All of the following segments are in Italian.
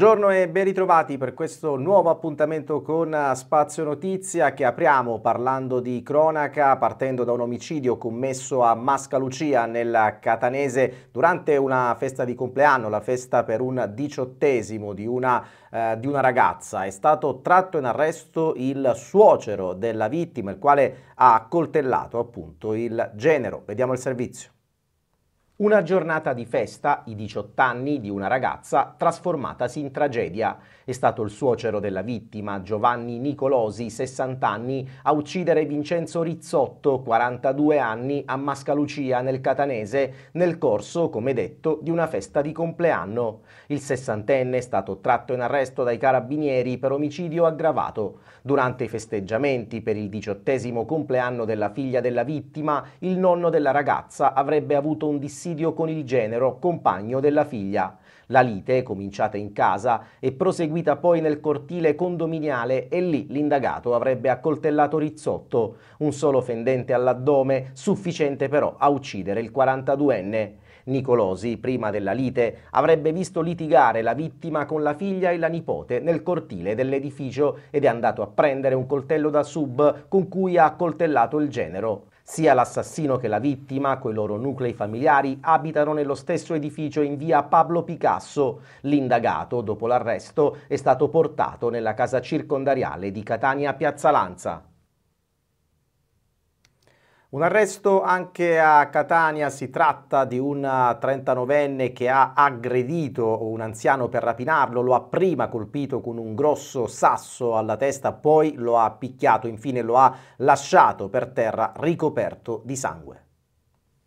Buongiorno e ben ritrovati per questo nuovo appuntamento con eh, Spazio Notizia che apriamo parlando di cronaca partendo da un omicidio commesso a Mascalucia nel Catanese durante una festa di compleanno, la festa per un diciottesimo di una, eh, di una ragazza. È stato tratto in arresto il suocero della vittima il quale ha coltellato appunto il genero. Vediamo il servizio. Una giornata di festa, i 18 anni di una ragazza trasformatasi in tragedia. È stato il suocero della vittima, Giovanni Nicolosi, 60 anni, a uccidere Vincenzo Rizzotto, 42 anni, a Mascalucia, nel Catanese, nel corso, come detto, di una festa di compleanno. Il sessantenne è stato tratto in arresto dai carabinieri per omicidio aggravato. Durante i festeggiamenti per il diciottesimo compleanno della figlia della vittima, il nonno della ragazza avrebbe avuto un dissidio con il genero, compagno della figlia. La lite, cominciata in casa, è proseguita poi nel cortile condominiale e lì l'indagato avrebbe accoltellato Rizzotto, un solo fendente all'addome, sufficiente però a uccidere il 42enne. Nicolosi, prima della lite, avrebbe visto litigare la vittima con la figlia e la nipote nel cortile dell'edificio ed è andato a prendere un coltello da sub con cui ha accoltellato il genero. Sia l'assassino che la vittima, coi loro nuclei familiari, abitano nello stesso edificio in via Pablo Picasso. L'indagato, dopo l'arresto, è stato portato nella casa circondariale di Catania Piazza Lanza. Un arresto anche a Catania, si tratta di un 39enne che ha aggredito un anziano per rapinarlo, lo ha prima colpito con un grosso sasso alla testa, poi lo ha picchiato, infine lo ha lasciato per terra ricoperto di sangue.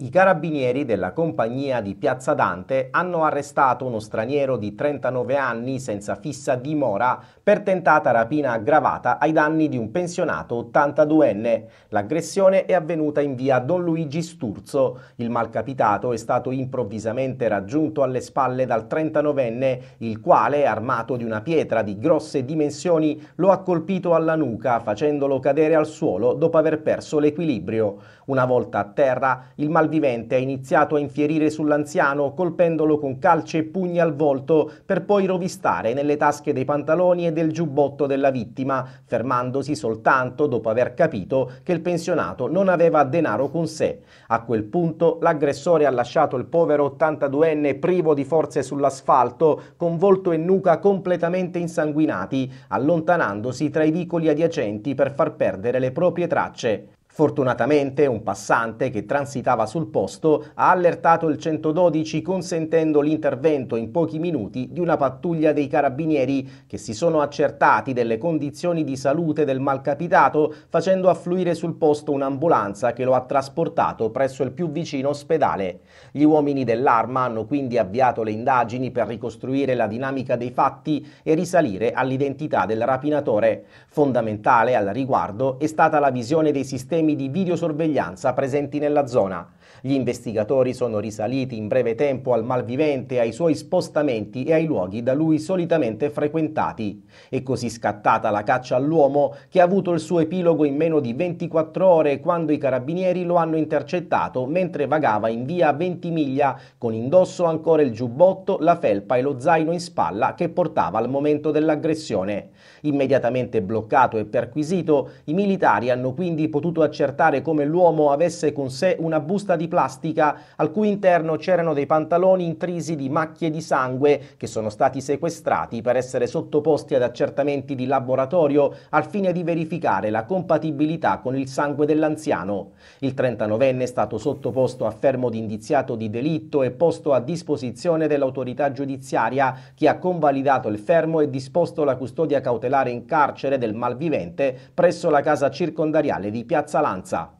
I carabinieri della compagnia di Piazza Dante hanno arrestato uno straniero di 39 anni senza fissa dimora per tentata rapina aggravata ai danni di un pensionato 82enne. L'aggressione è avvenuta in via Don Luigi Sturzo. Il malcapitato è stato improvvisamente raggiunto alle spalle dal 39enne, il quale, armato di una pietra di grosse dimensioni, lo ha colpito alla nuca facendolo cadere al suolo dopo aver perso l'equilibrio. Una volta a terra, il malvivente ha iniziato a infierire sull'anziano colpendolo con calce e pugni al volto per poi rovistare nelle tasche dei pantaloni e dei del giubbotto della vittima, fermandosi soltanto dopo aver capito che il pensionato non aveva denaro con sé. A quel punto l'aggressore ha lasciato il povero 82enne privo di forze sull'asfalto, con volto e nuca completamente insanguinati, allontanandosi tra i vicoli adiacenti per far perdere le proprie tracce. Fortunatamente un passante che transitava sul posto ha allertato il 112 consentendo l'intervento in pochi minuti di una pattuglia dei carabinieri che si sono accertati delle condizioni di salute del malcapitato facendo affluire sul posto un'ambulanza che lo ha trasportato presso il più vicino ospedale. Gli uomini dell'arma hanno quindi avviato le indagini per ricostruire la dinamica dei fatti e risalire all'identità del rapinatore. Fondamentale al riguardo è stata la visione dei sistemi sistemi di videosorveglianza presenti nella zona. Gli investigatori sono risaliti in breve tempo al malvivente, ai suoi spostamenti e ai luoghi da lui solitamente frequentati. È così scattata la caccia all'uomo che ha avuto il suo epilogo in meno di 24 ore quando i carabinieri lo hanno intercettato mentre vagava in via Ventimiglia con indosso ancora il giubbotto, la felpa e lo zaino in spalla che portava al momento dell'aggressione. Immediatamente bloccato e perquisito, i militari hanno quindi potuto accertare come l'uomo avesse con sé una busta di di plastica al cui interno c'erano dei pantaloni intrisi di macchie di sangue che sono stati sequestrati per essere sottoposti ad accertamenti di laboratorio al fine di verificare la compatibilità con il sangue dell'anziano. Il 39enne è stato sottoposto a fermo di indiziato di delitto e posto a disposizione dell'autorità giudiziaria che ha convalidato il fermo e disposto la custodia cautelare in carcere del malvivente presso la casa circondariale di Piazza Lanza.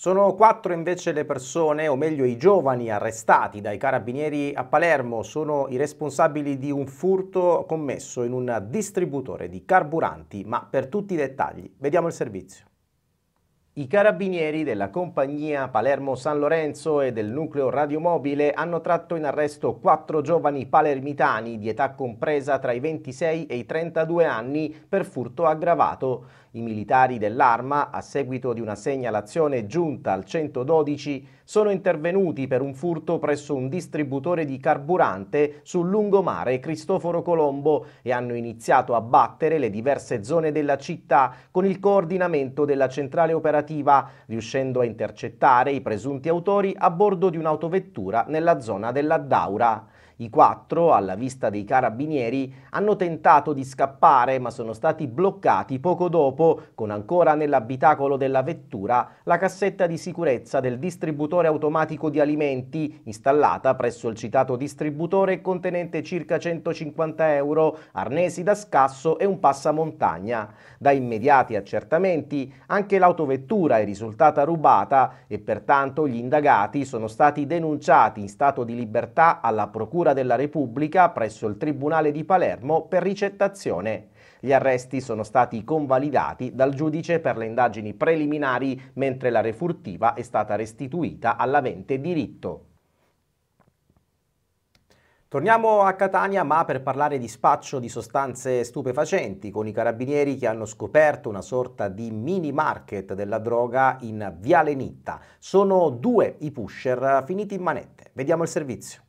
Sono quattro invece le persone, o meglio i giovani arrestati dai carabinieri a Palermo, sono i responsabili di un furto commesso in un distributore di carburanti, ma per tutti i dettagli vediamo il servizio. I carabinieri della compagnia Palermo San Lorenzo e del nucleo radiomobile hanno tratto in arresto quattro giovani palermitani di età compresa tra i 26 e i 32 anni per furto aggravato. I militari dell'arma, a seguito di una segnalazione giunta al 112, sono intervenuti per un furto presso un distributore di carburante sul lungomare Cristoforo Colombo e hanno iniziato a battere le diverse zone della città con il coordinamento della centrale operativa, riuscendo a intercettare i presunti autori a bordo di un'autovettura nella zona della Daura. I quattro, alla vista dei carabinieri, hanno tentato di scappare ma sono stati bloccati poco dopo con ancora nell'abitacolo della vettura la cassetta di sicurezza del distributore automatico di alimenti installata presso il citato distributore contenente circa 150 euro, arnesi da scasso e un passamontagna. Da immediati accertamenti anche l'autovettura è risultata rubata e pertanto gli indagati sono stati denunciati in stato di libertà alla procura Procura della Repubblica presso il Tribunale di Palermo per ricettazione. Gli arresti sono stati convalidati dal giudice per le indagini preliminari, mentre la refurtiva è stata restituita all'avente diritto. Torniamo a Catania ma per parlare di spaccio di sostanze stupefacenti con i carabinieri che hanno scoperto una sorta di mini market della droga in Viale Nitta. Sono due i pusher finiti in manette. Vediamo il servizio.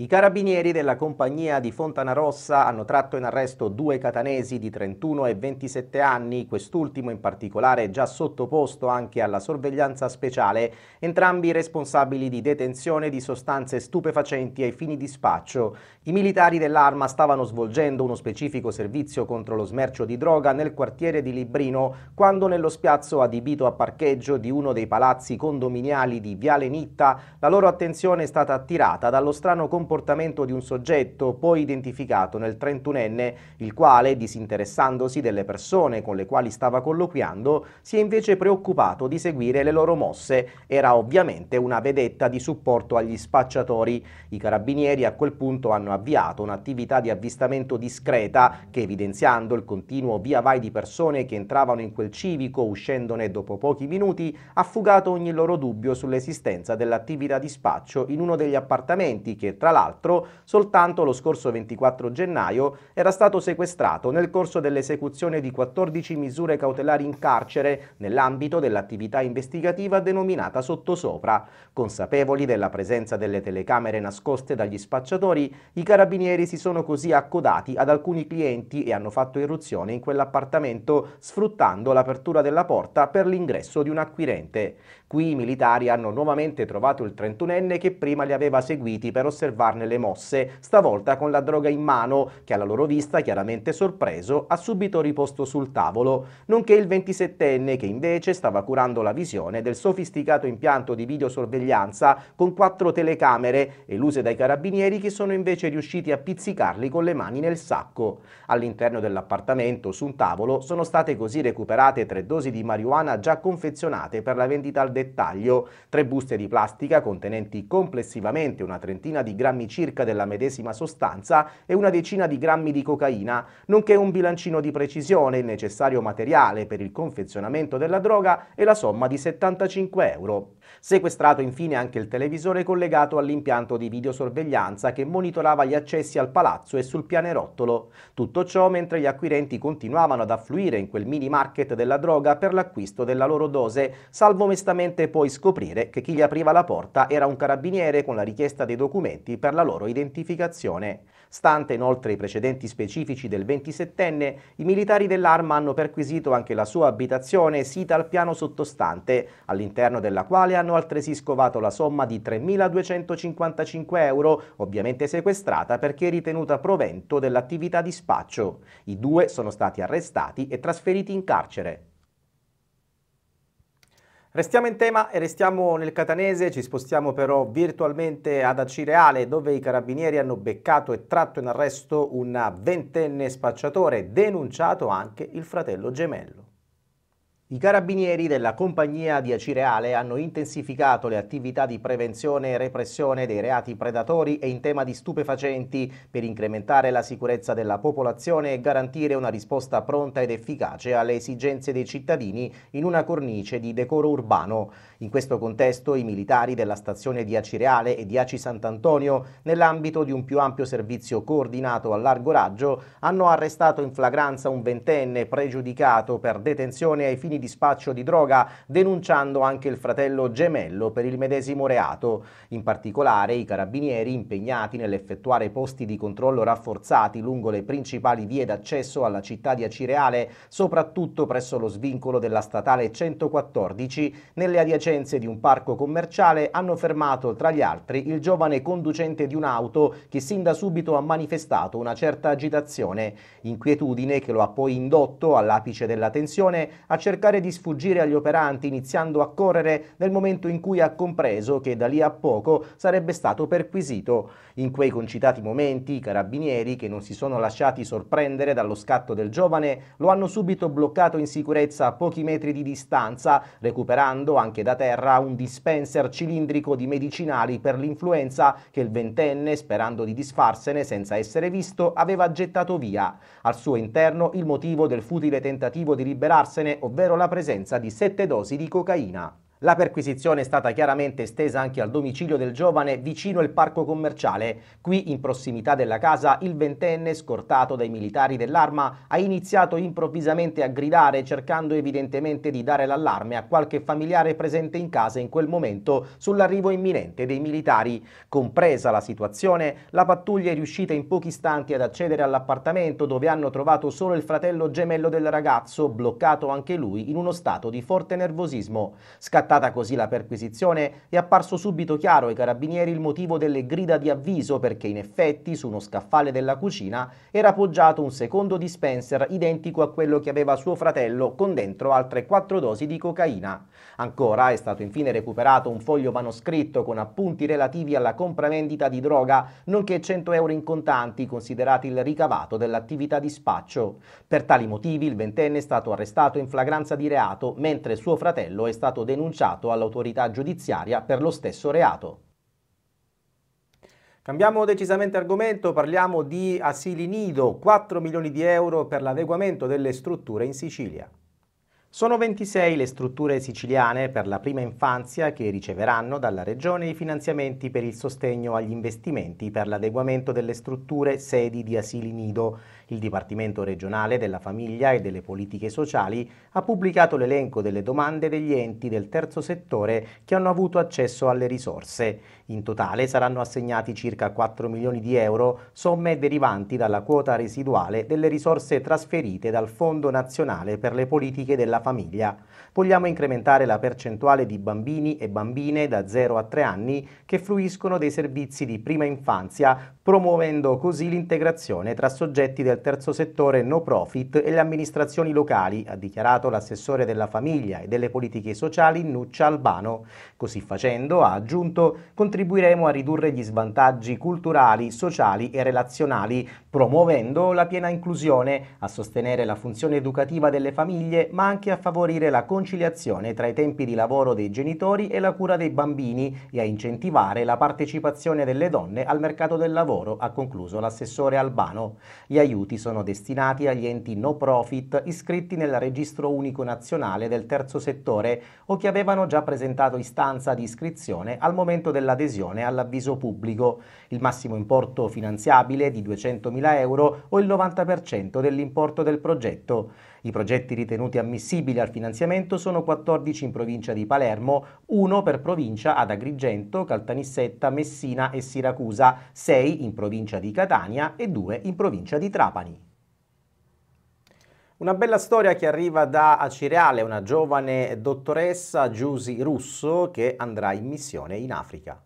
I carabinieri della compagnia di Fontanarossa hanno tratto in arresto due catanesi di 31 e 27 anni, quest'ultimo in particolare già sottoposto anche alla sorveglianza speciale, entrambi responsabili di detenzione di sostanze stupefacenti ai fini di spaccio. I militari dell'arma stavano svolgendo uno specifico servizio contro lo smercio di droga nel quartiere di Librino, quando nello spiazzo adibito a parcheggio di uno dei palazzi condominiali di Viale Nitta, la loro attenzione è stata attirata dallo strano comportamento comportamento di un soggetto poi identificato nel 31enne, il quale, disinteressandosi delle persone con le quali stava colloquiando, si è invece preoccupato di seguire le loro mosse. Era ovviamente una vedetta di supporto agli spacciatori. I carabinieri a quel punto hanno avviato un'attività di avvistamento discreta che, evidenziando il continuo via vai di persone che entravano in quel civico uscendone dopo pochi minuti, ha fugato ogni loro dubbio sull'esistenza dell'attività di spaccio in uno degli appartamenti che, tra l'altro, l'altro, soltanto lo scorso 24 gennaio era stato sequestrato nel corso dell'esecuzione di 14 misure cautelari in carcere nell'ambito dell'attività investigativa denominata Sottosopra. Consapevoli della presenza delle telecamere nascoste dagli spacciatori, i carabinieri si sono così accodati ad alcuni clienti e hanno fatto irruzione in quell'appartamento sfruttando l'apertura della porta per l'ingresso di un acquirente. Qui i militari hanno nuovamente trovato il 31enne che prima li aveva seguiti per osservarne le mosse, stavolta con la droga in mano, che alla loro vista, chiaramente sorpreso, ha subito riposto sul tavolo, nonché il 27enne che invece stava curando la visione del sofisticato impianto di videosorveglianza con quattro telecamere, eluse dai carabinieri che sono invece riusciti a pizzicarli con le mani nel sacco. All'interno dell'appartamento, su un tavolo, sono state così recuperate tre dosi di marijuana già confezionate per la vendita al dettaglio dettaglio tre buste di plastica contenenti complessivamente una trentina di grammi circa della medesima sostanza e una decina di grammi di cocaina, nonché un bilancino di precisione, il necessario materiale per il confezionamento della droga e la somma di 75 euro. Sequestrato infine anche il televisore collegato all'impianto di videosorveglianza che monitorava gli accessi al palazzo e sul pianerottolo. Tutto ciò mentre gli acquirenti continuavano ad affluire in quel mini market della droga per l'acquisto della loro dose, salvo mestamente Finalmente puoi scoprire che chi gli apriva la porta era un carabiniere con la richiesta dei documenti per la loro identificazione. Stante inoltre i precedenti specifici del 27enne, i militari dell'arma hanno perquisito anche la sua abitazione sita al piano sottostante, all'interno della quale hanno altresì scovato la somma di 3.255 euro, ovviamente sequestrata perché ritenuta provento dell'attività di spaccio. I due sono stati arrestati e trasferiti in carcere. Restiamo in tema e restiamo nel Catanese, ci spostiamo però virtualmente ad Acireale dove i carabinieri hanno beccato e tratto in arresto un ventenne spacciatore, denunciato anche il fratello gemello. I carabinieri della compagnia di Acireale hanno intensificato le attività di prevenzione e repressione dei reati predatori e in tema di stupefacenti per incrementare la sicurezza della popolazione e garantire una risposta pronta ed efficace alle esigenze dei cittadini in una cornice di decoro urbano. In questo contesto i militari della stazione di Acireale e di Aci Sant'Antonio, nell'ambito di un più ampio servizio coordinato a largo raggio, hanno arrestato in flagranza un ventenne pregiudicato per detenzione ai fini di dispaccio di droga, denunciando anche il fratello gemello per il medesimo reato. In particolare i carabinieri impegnati nell'effettuare posti di controllo rafforzati lungo le principali vie d'accesso alla città di Acireale, soprattutto presso lo svincolo della statale 114, nelle adiacenze di un parco commerciale hanno fermato tra gli altri il giovane conducente di un'auto che sin da subito ha manifestato una certa agitazione, inquietudine che lo ha poi indotto all'apice della tensione a cercare cercare di sfuggire agli operanti iniziando a correre nel momento in cui ha compreso che da lì a poco sarebbe stato perquisito. In quei concitati momenti i carabinieri, che non si sono lasciati sorprendere dallo scatto del giovane, lo hanno subito bloccato in sicurezza a pochi metri di distanza, recuperando anche da terra un dispenser cilindrico di medicinali per l'influenza che il ventenne, sperando di disfarsene senza essere visto, aveva gettato via. Al suo interno il motivo del futile tentativo di liberarsene, ovvero la presenza di sette dosi di cocaina. La perquisizione è stata chiaramente estesa anche al domicilio del giovane vicino il parco commerciale. Qui, in prossimità della casa, il ventenne, scortato dai militari dell'arma, ha iniziato improvvisamente a gridare, cercando evidentemente di dare l'allarme a qualche familiare presente in casa in quel momento sull'arrivo imminente dei militari. Compresa la situazione, la pattuglia è riuscita in pochi istanti ad accedere all'appartamento dove hanno trovato solo il fratello gemello del ragazzo, bloccato anche lui in uno stato di forte nervosismo. Scatt Scattata così la perquisizione è apparso subito chiaro ai carabinieri il motivo delle grida di avviso perché in effetti su uno scaffale della cucina era appoggiato un secondo dispenser identico a quello che aveva suo fratello con dentro altre quattro dosi di cocaina. Ancora è stato infine recuperato un foglio manoscritto con appunti relativi alla compravendita di droga nonché 100 euro in contanti considerati il ricavato dell'attività di spaccio. Per tali motivi il ventenne è stato arrestato in flagranza di reato mentre suo fratello è stato denunciato denunciato all'autorità giudiziaria per lo stesso reato. Cambiamo decisamente argomento, parliamo di asili nido, 4 milioni di euro per l'adeguamento delle strutture in Sicilia. Sono 26 le strutture siciliane per la prima infanzia che riceveranno dalla Regione i finanziamenti per il sostegno agli investimenti per l'adeguamento delle strutture sedi di asili nido il Dipartimento regionale della famiglia e delle politiche sociali ha pubblicato l'elenco delle domande degli enti del terzo settore che hanno avuto accesso alle risorse. In totale saranno assegnati circa 4 milioni di euro, somme derivanti dalla quota residuale delle risorse trasferite dal Fondo nazionale per le politiche della famiglia. Vogliamo incrementare la percentuale di bambini e bambine da 0 a 3 anni che fruiscono dei servizi di prima infanzia, promuovendo così l'integrazione tra soggetti del terzo settore no profit e le amministrazioni locali, ha dichiarato l'assessore della famiglia e delle politiche sociali Nuccia Albano. Così facendo, ha aggiunto, contribuiremo a ridurre gli svantaggi culturali, sociali e relazionali, promuovendo la piena inclusione, a sostenere la funzione educativa delle famiglie, ma anche a favorire la conciliazione tra i tempi di lavoro dei genitori e la cura dei bambini e a incentivare la partecipazione delle donne al mercato del lavoro, ha concluso l'assessore Albano. Gli aiuti aiuti sono destinati agli enti no profit iscritti nel Registro Unico Nazionale del Terzo Settore o che avevano già presentato istanza di iscrizione al momento dell'adesione all'avviso pubblico. Il massimo importo finanziabile è di 200.000 euro o il 90% dell'importo del progetto. I progetti ritenuti ammissibili al finanziamento sono 14 in provincia di Palermo, 1 per provincia ad Agrigento, Caltanissetta, Messina e Siracusa, 6 in provincia di Catania e 2 in provincia di Trapani. Una bella storia che arriva da Acireale, una giovane dottoressa Giusi Russo che andrà in missione in Africa.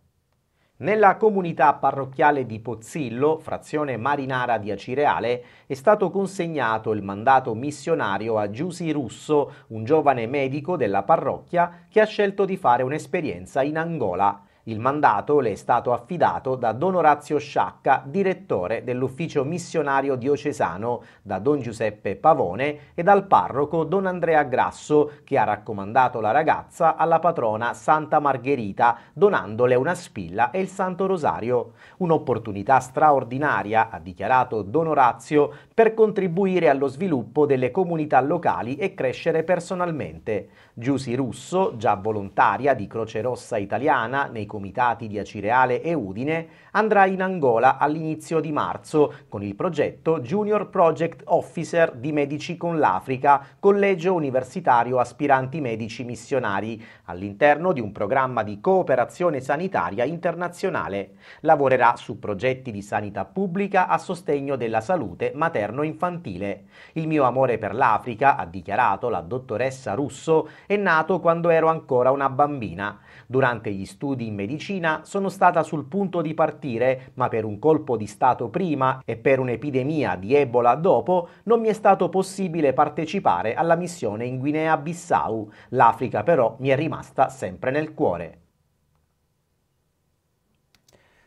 Nella comunità parrocchiale di Pozzillo, frazione marinara di Acireale, è stato consegnato il mandato missionario a Giusi Russo, un giovane medico della parrocchia che ha scelto di fare un'esperienza in Angola. Il mandato le è stato affidato da Don Orazio Sciacca, direttore dell'ufficio missionario diocesano, da Don Giuseppe Pavone e dal parroco Don Andrea Grasso, che ha raccomandato la ragazza alla patrona Santa Margherita, donandole una spilla e il Santo Rosario. Un'opportunità straordinaria, ha dichiarato Don Orazio, per contribuire allo sviluppo delle comunità locali e crescere personalmente. Giusi Russo, già volontaria di Croce Rossa Italiana nei comitati di Acireale e Udine, andrà in Angola all'inizio di marzo con il progetto Junior Project Officer di Medici con l'Africa, collegio universitario aspiranti medici missionari, all'interno di un programma di cooperazione sanitaria internazionale. Lavorerà su progetti di sanità pubblica a sostegno della salute materno-infantile. Il mio amore per l'Africa, ha dichiarato la dottoressa Russo, è nato quando ero ancora una bambina. Durante gli studi in medicina sono stata sul punto di partire, ma per un colpo di Stato prima e per un'epidemia di Ebola dopo non mi è stato possibile partecipare alla missione in Guinea-Bissau. L'Africa però mi è rimasta sempre nel cuore.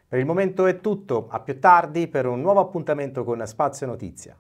Per il momento è tutto, a più tardi per un nuovo appuntamento con Spazio Notizia.